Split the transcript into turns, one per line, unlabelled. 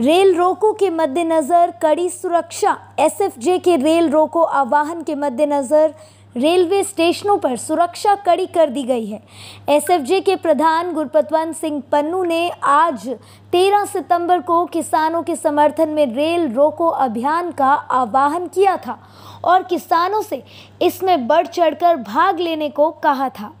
rail रोको के मद्देनज़र कड़ी सुरक्षा एसएफजे के रेल रोको आवाहन के मद्देनज़र रेलवे स्टेशनों पर सुरक्षा कड़ी कर दी गई है एसएफजे के प्रधान गुरपतवंत सिंह पन्नू ने आज 13 सितंबर को किसानों के समर्थन में रेल रोको अभियान का आह्वान किया था और किसानों से इसमें बढ़ चढ़कर भाग लेने को कहा था